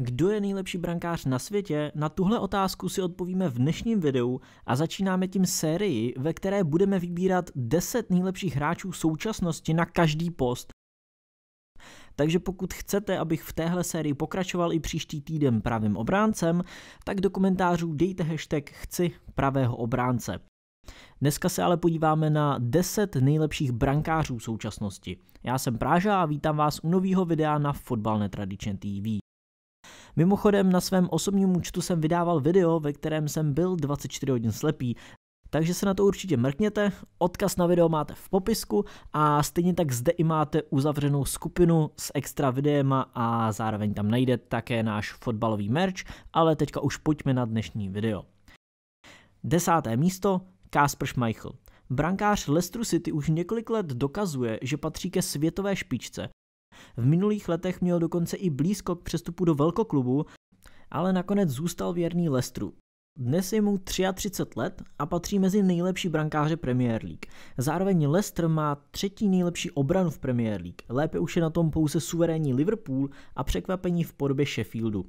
Kdo je nejlepší brankář na světě? Na tuhle otázku si odpovíme v dnešním videu a začínáme tím sérii, ve které budeme vybírat 10 nejlepších hráčů současnosti na každý post. Takže pokud chcete, abych v téhle sérii pokračoval i příští týden pravým obráncem, tak do komentářů dejte hashtag chci pravého obránce. Dneska se ale podíváme na 10 nejlepších brankářů současnosti. Já jsem Práža a vítám vás u nového videa na Fotbal netradičně TV. Mimochodem na svém osobním účtu jsem vydával video, ve kterém jsem byl 24 hodin slepý, takže se na to určitě mrkněte, odkaz na video máte v popisku a stejně tak zde i máte uzavřenou skupinu s extra videema a zároveň tam najdete také náš fotbalový merch, ale teďka už pojďme na dnešní video. Desáté místo, Kasper Schmeichel. Brankář Leicester City už několik let dokazuje, že patří ke světové špičce v minulých letech měl dokonce i blízko k přestupu do velkoklubu, ale nakonec zůstal věrný Lestru. Dnes je mu 33 let a patří mezi nejlepší brankáře Premier League. Zároveň Leicester má třetí nejlepší obranu v Premier League. Lépe už je na tom pouze suverénní Liverpool a překvapení v podobě Sheffieldu.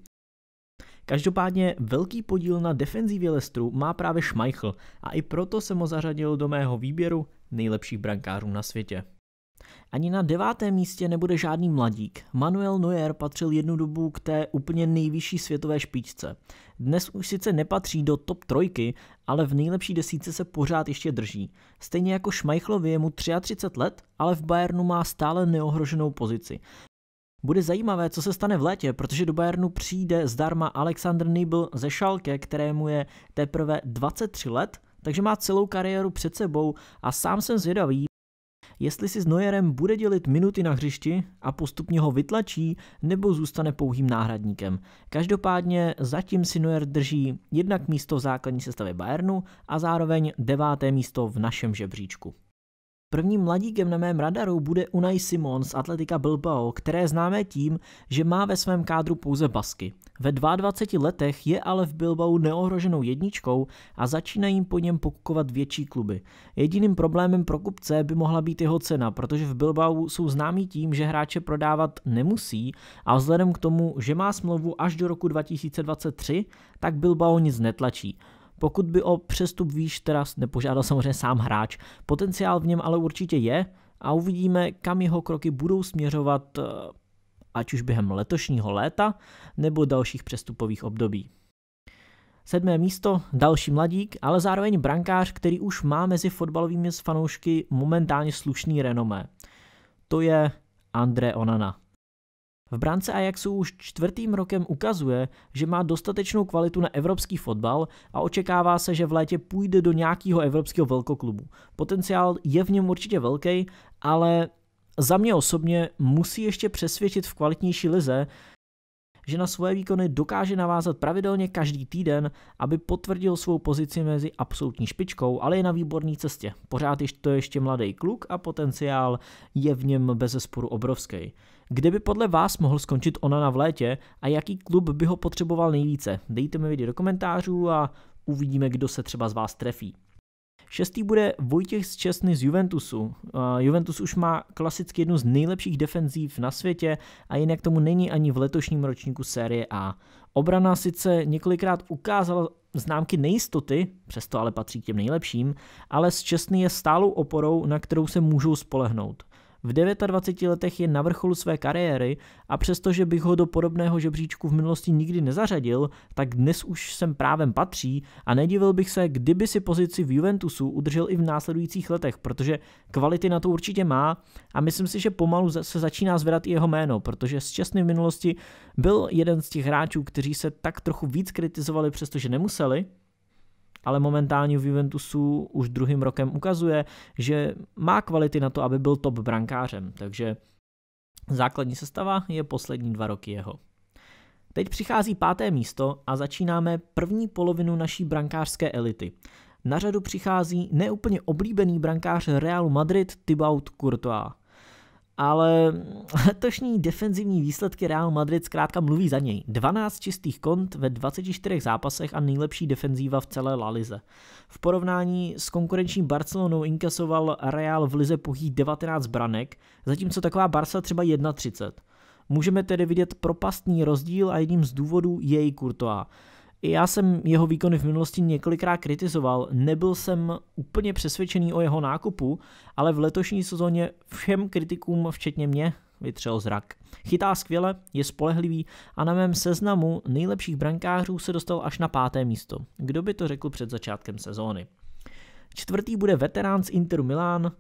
Každopádně velký podíl na defenzivě Lestru má právě Schmeichel a i proto se mu zařadil do mého výběru nejlepších brankářů na světě. Ani na devátém místě nebude žádný mladík. Manuel Neuer patřil jednu dobu k té úplně nejvyšší světové špičce. Dnes už sice nepatří do top trojky, ale v nejlepší desíce se pořád ještě drží. Stejně jako Šmajchlovi je mu 33 let, ale v Bayernu má stále neohroženou pozici. Bude zajímavé, co se stane v létě, protože do Bayernu přijde zdarma Alexander Nibel ze Schalke, kterému je teprve 23 let, takže má celou kariéru před sebou a sám jsem zvědavý, jestli si s Neuerem bude dělit minuty na hřišti a postupně ho vytlačí nebo zůstane pouhým náhradníkem. Každopádně zatím si Neuer drží jednak místo v základní sestavě Bayernu a zároveň deváté místo v našem žebříčku. Prvním mladíkem na mém radaru bude Unai Simon z Atletika Bilbao, které známe tím, že má ve svém kádru pouze basky. Ve 22 letech je ale v Bilbao neohroženou jedničkou a začínají po něm pokukovat větší kluby. Jediným problémem pro kupce by mohla být jeho cena, protože v Bilbao jsou známí tím, že hráče prodávat nemusí a vzhledem k tomu, že má smlouvu až do roku 2023, tak Bilbao nic netlačí. Pokud by o přestup výš teda nepožádal samozřejmě sám hráč, potenciál v něm ale určitě je a uvidíme, kam jeho kroky budou směřovat eh, ať už během letošního léta nebo dalších přestupových období. Sedmé místo, další mladík, ale zároveň brankář, který už má mezi fotbalovými fanoušky momentálně slušný renomé. To je André Onana. V bránce Ajaxu už čtvrtým rokem ukazuje, že má dostatečnou kvalitu na evropský fotbal a očekává se, že v létě půjde do nějakého evropského velkoklubu. Potenciál je v něm určitě velký, ale za mě osobně musí ještě přesvědčit v kvalitnější lize, že na svoje výkony dokáže navázat pravidelně každý týden, aby potvrdil svou pozici mezi absolutní špičkou, ale je na výborné cestě. Pořád ještě to je ještě mladý kluk a potenciál je v něm bez sporu obrovský. Kde by podle vás mohl skončit Onana v létě a jaký klub by ho potřeboval nejvíce? Dejte mi vědět do komentářů a uvidíme, kdo se třeba z vás trefí. Šestý bude Vojtěch z Česny z Juventusu. Uh, Juventus už má klasicky jednu z nejlepších defenzív na světě a jinak tomu není ani v letošním ročníku série A. Obrana sice několikrát ukázala známky nejistoty, přesto ale patří k těm nejlepším, ale z Česny je stálou oporou, na kterou se můžou spolehnout. V 29 letech je na vrcholu své kariéry a přestože bych ho do podobného žebříčku v minulosti nikdy nezařadil, tak dnes už sem právem patří a nedivil bych se, kdyby si pozici v Juventusu udržel i v následujících letech, protože kvality na to určitě má a myslím si, že pomalu se začíná zvedat i jeho jméno, protože z čestny v minulosti byl jeden z těch hráčů, kteří se tak trochu víc kritizovali, přestože nemuseli, ale momentálně v Juventusu už druhým rokem ukazuje, že má kvality na to, aby byl top brankářem, takže základní sestava je poslední dva roky jeho. Teď přichází páté místo a začínáme první polovinu naší brankářské elity. Na řadu přichází neúplně oblíbený brankář Realu Madrid Thibaut Courtois ale letošní defenzivní výsledky Real Madrid zkrátka mluví za něj. 12 čistých kont ve 24 zápasech a nejlepší defenzíva v celé La Lize. V porovnání s konkurenčním Barcelonou inkasoval Real v Lize pouhých 19 branek, zatímco taková Barca třeba 31. Můžeme tedy vidět propastný rozdíl a jedním z důvodů je její Courtois. I Já jsem jeho výkony v minulosti několikrát kritizoval, nebyl jsem úplně přesvědčený o jeho nákupu, ale v letošní sezóně všem kritikům, včetně mě, vytřel zrak. Chytá skvěle, je spolehlivý a na mém seznamu nejlepších brankářů se dostal až na páté místo. Kdo by to řekl před začátkem sezóny? Čtvrtý bude veterán z Interu Milán,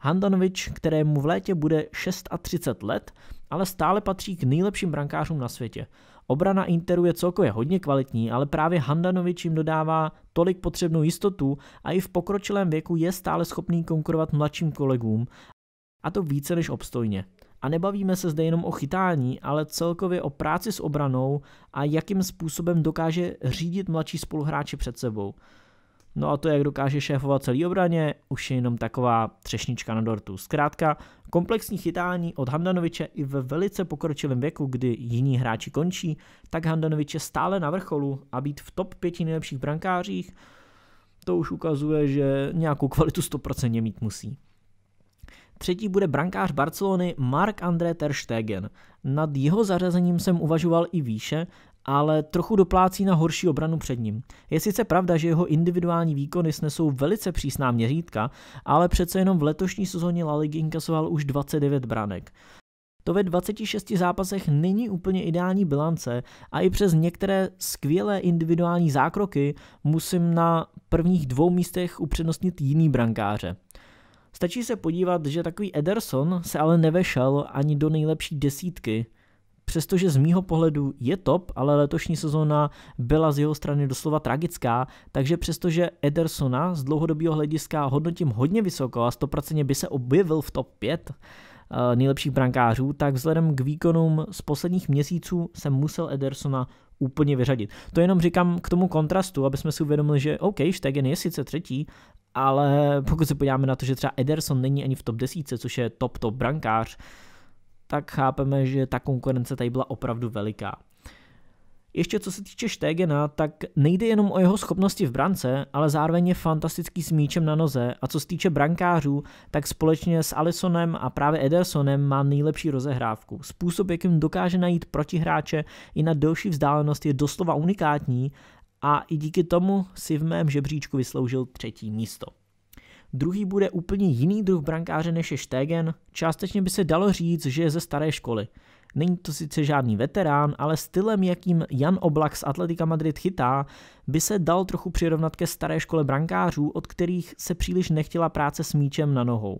Handanovič, kterému v létě bude 36 let ale stále patří k nejlepším brankářům na světě. Obrana Interu je celkově hodně kvalitní, ale právě Handanovič jim dodává tolik potřebnou jistotu a i v pokročilém věku je stále schopný konkurovat mladším kolegům, a to více než obstojně. A nebavíme se zde jenom o chytání, ale celkově o práci s obranou a jakým způsobem dokáže řídit mladší spoluhráče před sebou. No a to, jak dokáže šéfovat celý obraně, už je jenom taková třešnička na dortu. Zkrátka, komplexní chytání od Handanoviče i ve velice pokročilém věku, kdy jiní hráči končí, tak Handanovič je stále na vrcholu a být v top 5 nejlepších brankářích, to už ukazuje, že nějakou kvalitu 100% mít musí. Třetí bude brankář Barcelony Mark André Ter Stegen. Nad jeho zařazením jsem uvažoval i výše, ale trochu doplácí na horší obranu před ním. Je sice pravda, že jeho individuální výkony snesou velice přísná měřítka, ale přece jenom v letošní sezóně La Ligue inkasoval už 29 branek. To ve 26 zápasech není úplně ideální bilance a i přes některé skvělé individuální zákroky musím na prvních dvou místech upřednostnit jiný brankáře. Stačí se podívat, že takový Ederson se ale nevešel ani do nejlepší desítky Přestože z mýho pohledu je top, ale letošní sezóna byla z jeho strany doslova tragická, takže přestože Edersona z dlouhodobého hlediska hodnotím hodně vysoko a 100% by se objevil v top 5, eh, nejlepších brankářů, tak vzhledem k výkonům z posledních měsíců jsem musel Edersona úplně vyřadit. To jenom říkám k tomu kontrastu, aby jsme si uvědomili, že OK, Stegen je sice třetí, ale pokud se podíváme na to, že třeba Ederson není ani v top desíce, což je top top brankář, uh, tak chápeme, že ta konkurence tady byla opravdu veliká. Ještě co se týče Štegena, tak nejde jenom o jeho schopnosti v brance, ale zároveň je fantastický s míčem na noze a co se týče brankářů, tak společně s Alisonem a právě Edersonem má nejlepší rozehrávku. Způsob, jakým dokáže najít protihráče i na delší vzdálenost je doslova unikátní a i díky tomu si v mém žebříčku vysloužil třetí místo druhý bude úplně jiný druh brankáře než je Stegen, částečně by se dalo říct, že je ze staré školy. Není to sice žádný veterán, ale stylem, jakým Jan Oblak z Atletika Madrid chytá, by se dal trochu přirovnat ke staré škole brankářů, od kterých se příliš nechtěla práce s míčem na nohou.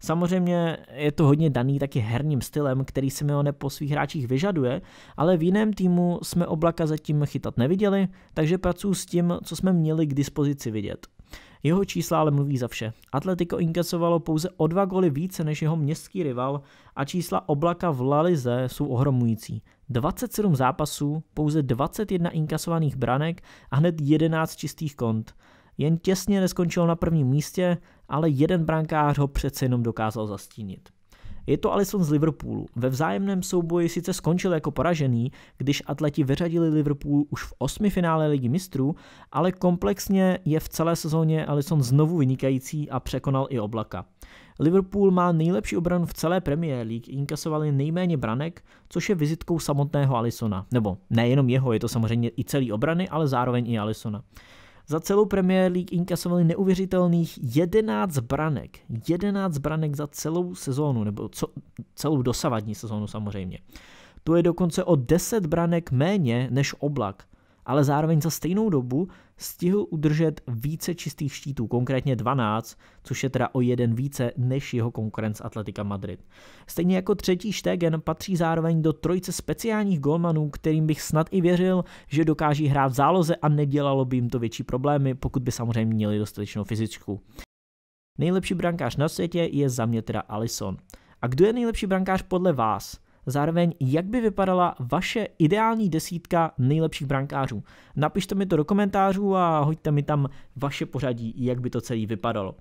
Samozřejmě je to hodně daný taky herním stylem, který se Simeone po svých hráčích vyžaduje, ale v jiném týmu jsme Oblaka zatím chytat neviděli, takže pracuji s tím, co jsme měli k dispozici vidět. Jeho čísla ale mluví za vše. Atletico inkasovalo pouze o dva goly více než jeho městský rival a čísla Oblaka v LaLize jsou ohromující. 27 zápasů, pouze 21 inkasovaných branek a hned 11 čistých kont. Jen těsně neskončil na prvním místě, ale jeden brankář ho přece jenom dokázal zastínit. Je to Alisson z Liverpoolu. Ve vzájemném souboji sice skončil jako poražený, když atleti vyřadili Liverpool už v osmi finále ligy mistrů, ale komplexně je v celé sezóně Alisson znovu vynikající a překonal i oblaka. Liverpool má nejlepší obranu v celé Premier League, inkasovali nejméně branek, což je vizitkou samotného Alisona. Nebo nejenom jeho, je to samozřejmě i celý obrany, ale zároveň i Alisona. Za celou Premier League inkasovali neuvěřitelných 11 branek. 11 branek za celou sezónu, nebo co, celou dosavadní sezónu samozřejmě. To je dokonce o 10 branek méně než Oblak, ale zároveň za stejnou dobu stihl udržet více čistých štítů, konkrétně 12, což je teda o jeden více než jeho konkurence Atletika Madrid. Stejně jako třetí štegen patří zároveň do trojce speciálních golmanů, kterým bych snad i věřil, že dokáží hrát v záloze a nedělalo by jim to větší problémy, pokud by samozřejmě měli dostatečnou fyzičku. Nejlepší brankář na světě je za mě teda Alison. A kdo je nejlepší brankář podle vás? zároveň jak by vypadala vaše ideální desítka nejlepších brankářů. Napište mi to do komentářů a hoďte mi tam vaše pořadí, jak by to celý vypadalo.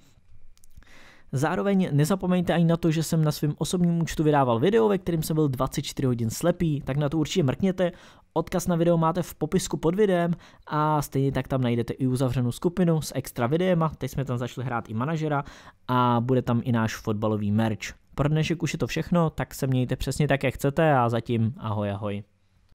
Zároveň nezapomeňte ani na to, že jsem na svém osobním účtu vydával video, ve kterém jsem byl 24 hodin slepý, tak na to určitě mrkněte. Odkaz na video máte v popisku pod videem a stejně tak tam najdete i uzavřenou skupinu s extra videem. teď jsme tam začali hrát i manažera a bude tam i náš fotbalový merch. Pro dnešek už je to všechno, tak se mějte přesně tak, jak chcete a zatím ahoj ahoj.